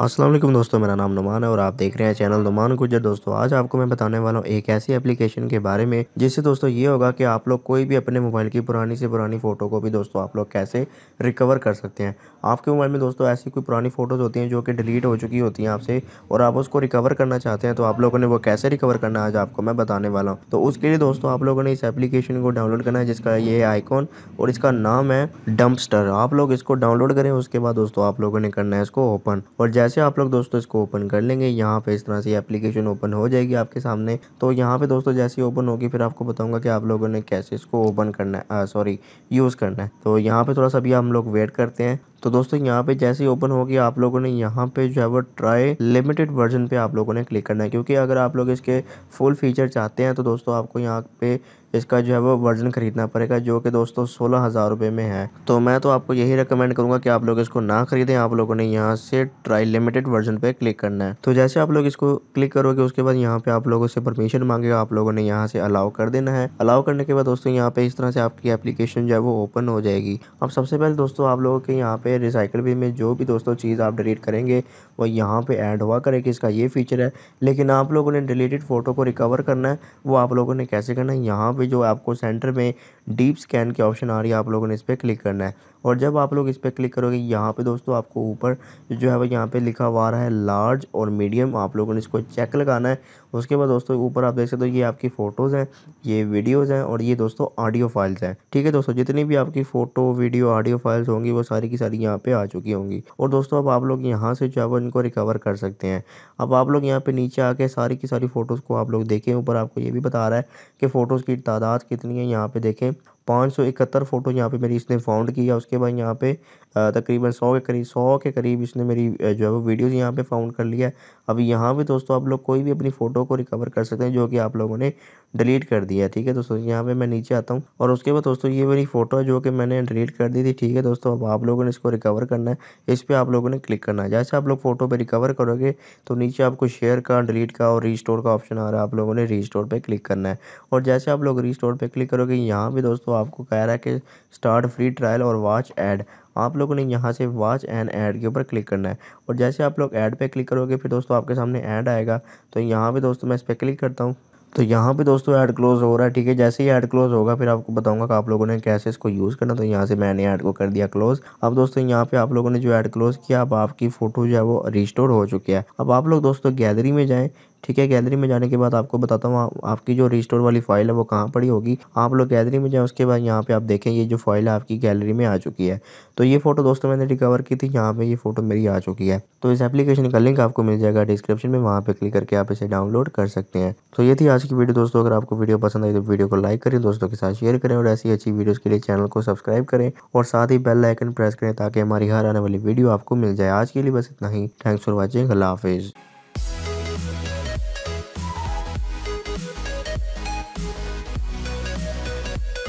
अस्सलाम वालेकुम दोस्तों मेरा नाम नुमान है और आप देख रहे हैं चैनल नुमान गुजर दोस्तों आज आपको मैं बताने वाला हूँ एक ऐसी एप्लीकेशन के बारे में जिससे दोस्तों ये होगा कि आप लोग कोई भी अपने मोबाइल की पुरानी से पुरानी फ़ोटो को भी दोस्तों आप लोग कैसे रिकवर कर सकते हैं आपके मोबाइल में दोस्तों ऐसी कोई पुरानी फ़ोटोज़ होती हैं जो कि डिलीट हो चुकी होती हैं आपसे और आप उसको रिकवर करना चाहते हैं तो आप लोगों ने वो कैसे रिकवर करना है आज आपको मैं बताने वाला हूँ तो उसके लिए दोस्तों आप लोगों ने इस एप्लीकेशन को डाउनलोड करना है जिसका ये आइकॉन और इसका नाम है डम्पस्टर आप लोग इसको डाउनलोड करें उसके बाद दोस्तों आप लोगों ने करना है इसको ओपन और जैसे जैसे आप लोग दोस्तों इसको ओपन कर लेंगे यहाँ पे इस तरह से एप्लीकेशन ओपन हो जाएगी आपके सामने तो यहाँ पे दोस्तों जैसे ओपन होगी फिर आपको बताऊंगा कि आप लोगों ने कैसे इसको ओपन करना है सॉरी यूज़ करना है तो यहाँ पे थोड़ा सा भी हम लोग वेट करते हैं तो दोस्तों यहाँ पे जैसे ही ओपन होगी आप लोगों ने यहाँ पे जो है वो ट्राई लिमिटेड वर्जन पे आप लोगों ने क्लिक करना है क्योंकि अगर आप लोग इसके फुल फीचर चाहते हैं तो दोस्तों आपको यहाँ पे इसका जो है वो वर्जन खरीदना पड़ेगा जो कि दोस्तों सोलह हज़ार रुपये में है तो मैं तो आपको यही रिकमेंड करूंगा कि आप लोग इसको ना खरीदें आप लोगों ने यहाँ से ट्राई लिमिटेड वर्जन पे क्लिक करना है तो जैसे आप लोग इसको क्लिक करोगे उसके बाद यहाँ पे आप लोगों से परमिशन मांगेगा आप लोगों ने यहाँ से अलाउ कर देना है अलाउ करने के बाद दोस्तों यहाँ पे इस तरह से आपकी एप्लीकेशन जो है वो ओपन हो जाएगी अब सबसे पहले दोस्तों आप लोगों के यहाँ पे पे रिसाइकल बिन में जो भी दोस्तों चीज़ आप डिलीट करेंगे वो यहाँ पे ऐड हुआ करेगी इसका ये फीचर है लेकिन आप लोगों ने डिलीटेड फ़ोटो को रिकवर करना है वो आप लोगों ने कैसे करना है यहाँ पे जो आपको सेंटर में डीप स्कैन की ऑप्शन आ रही है आप लोगों ने इस पर क्लिक करना है और जब आप लोग इस पर क्लिक करोगे यहाँ पर दोस्तों आपको ऊपर जो है वो यहाँ पर लिखा हुआ रहा है लार्ज और मीडियम आप लोगों ने इसको चेक लगाना है उसके बाद दोस्तों ऊपर आप देख सकते हो ये आपकी फोटोज़ हैं ये वीडियोज़ हैं और ये दोस्तों ऑडियो फाइल्स हैं ठीक है दोस्तों जितनी भी आपकी फोटो वीडियो ऑडियो फाइल्स होंगी वो सारी की सारी यहाँ पे आ चुकी होंगी और दोस्तों अब आप लोग यहाँ से जो है इनको रिकवर कर सकते हैं अब आप लोग यहाँ पे नीचे आके सारी की सारी फ़ोटोज़ को आप लोग देखें ऊपर आपको ये भी बता रहा है कि फ़ोटोज़ की तादाद कितनी है यहाँ पे देखें पाँच सौ इकहत्तर फ़ोटो यहाँ पे मेरी इसने फाउंड की है उसके बाद यहाँ पे तकरीबन सौ के करीब सौ के करीब इसने मेरी जो है वो वीडियोज़ यहाँ पे फाउंड कर लिया है अब यहाँ पे दोस्तों आप लोग कोई भी अपनी फ़ोटो को रिकवर कर सकते हैं जो कि आप लोगों ने डिलीट कर दिया है ठीक है दोस्तों यहाँ पे मैं नीचे आता हूँ और उसके बाद दोस्तों ये मेरी फ़ोटो है जो कि मैंने डिलीट कर दी थी ठीक है दोस्तों अब आप लोगों ने इसको रिकवर करना है इस पर आप लोगों ने क्लिक करना है जैसे आप लोग फ़ोटो पर रिकवर करोगे तो नीचे आपको शेयर का डिलीट का और री का ऑप्शन आ रहा है आप लोगों ने री पर क्लिक करना है और जैसे आप लोग री पर क्लिक करोगे यहाँ भी दोस्तों आपको कह रहा है कि स्टार्ट फ्री ट्रायल और वॉच ऐड आप लोगों ने यहाँ से वॉच एंड ऐड के ऊपर क्लिक करना है और जैसे आप लोग ऐड पे क्लिक करोगे फिर दोस्तों आपके सामने ऐड आएगा तो यहाँ पे दोस्तों मैं इस पर क्लिक करता हूँ तो यहाँ पे दोस्तों ऐड क्लोज हो रहा है ठीक है जैसे ही ऐड क्लोज होगा फिर आपको बताऊंगा कि आप लोगों ने कैसे इसको यूज़ करना तो यहाँ से मैंने ऐड को कर दिया क्लोज अब दोस्तों यहाँ पे आप लोगों ने जो ऐड क्लोज किया अब आपकी फ़ोटो जो है वो रिस्टोर हो चुकी है अब आप लोग दोस्तों गैलरी में जाएं ठीक है गैलरी में जाने के बाद आपको बताता हूँ आपकी जो रिस्टोर वाली फाइल है वो कहाँ पड़ी होगी आप लोग गैलरी में जाएँ उसके बाद यहाँ पे आप देखें ये जो फाइल है आपकी गैलरी में आ चुकी है तो ये फोटो दोस्तों मैंने रिकवर की थी यहाँ पे ये फोटो मेरी आ चुकी है तो इस एप्लीकेशन का लिंक आपको मिल जाएगा डिस्क्रिप्शन में वहाँ पे क्लिक करके आप इसे डाउनलोड कर सकते हैं तो ये थी आज की वीडियो दोस्तों अगर आपको वीडियो पसंद आई तो वीडियो को लाइक करें दोस्तों के साथ शेयर करें और ऐसी अच्छी वीडियोज़ के लिए चैनल को सब्सक्राइब करें और साथ ही बेल आइकन प्रेस करें ताकि हमारी हर आने वाली वीडियो आपको मिल जाए आज के लिए बस इतना ही थैंक्स फॉर वॉचिंग अल्लाह हाफिज़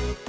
thank you